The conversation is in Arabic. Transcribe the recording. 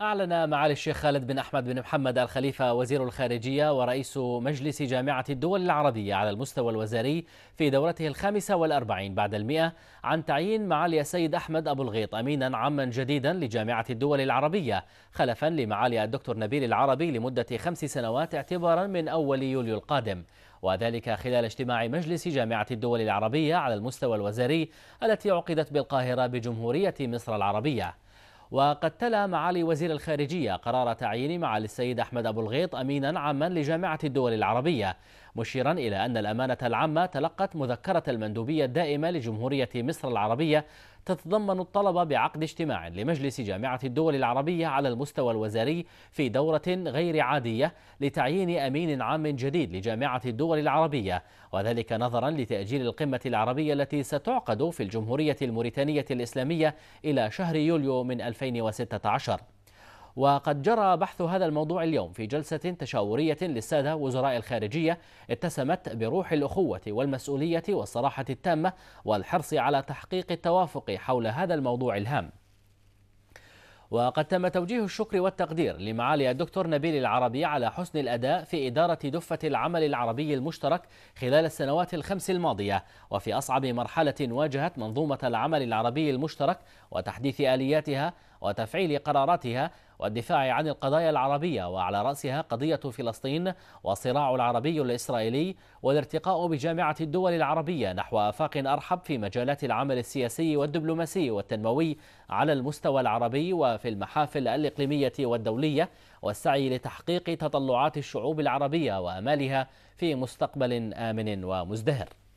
أعلن معالي الشيخ خالد بن أحمد بن محمد الخليفة وزير الخارجية ورئيس مجلس جامعة الدول العربية على المستوى الوزاري في دورته الخامسة والأربعين بعد المئة عن تعيين معالي السيد أحمد أبو الغيط أمينا عاما جديدا لجامعة الدول العربية خلفا لمعالي الدكتور نبيل العربي لمدة خمس سنوات اعتبارا من أول يوليو القادم وذلك خلال اجتماع مجلس جامعة الدول العربية على المستوى الوزاري التي عقدت بالقاهرة بجمهورية مصر العربية وقد تلا معالي وزير الخارجية قرار تعيين معالي السيد أحمد أبو الغيط أمينا عاما لجامعة الدول العربية مشيرا إلى أن الأمانة العامة تلقت مذكرة المندوبية الدائمة لجمهورية مصر العربية تتضمن الطلب بعقد اجتماع لمجلس جامعة الدول العربية على المستوى الوزاري في دورة غير عادية لتعيين أمين عام جديد لجامعة الدول العربية وذلك نظرا لتأجيل القمة العربية التي ستعقد في الجمهورية الموريتانية الإسلامية إلى شهر يوليو من 2016 وقد جرى بحث هذا الموضوع اليوم في جلسة تشاورية للسادة وزراء الخارجية اتسمت بروح الأخوة والمسؤولية والصراحة التامة والحرص على تحقيق التوافق حول هذا الموضوع الهام وقد تم توجيه الشكر والتقدير لمعالي الدكتور نبيل العربي على حسن الأداء في إدارة دفة العمل العربي المشترك خلال السنوات الخمس الماضية وفي أصعب مرحلة واجهت منظومة العمل العربي المشترك وتحديث آلياتها وتفعيل قراراتها والدفاع عن القضايا العربية وعلى رأسها قضية فلسطين والصراع العربي الإسرائيلي والارتقاء بجامعة الدول العربية نحو آفاق أرحب في مجالات العمل السياسي والدبلوماسي والتنموي على المستوى العربي وفي المحافل الإقليمية والدولية والسعي لتحقيق تطلعات الشعوب العربية وأمالها في مستقبل آمن ومزدهر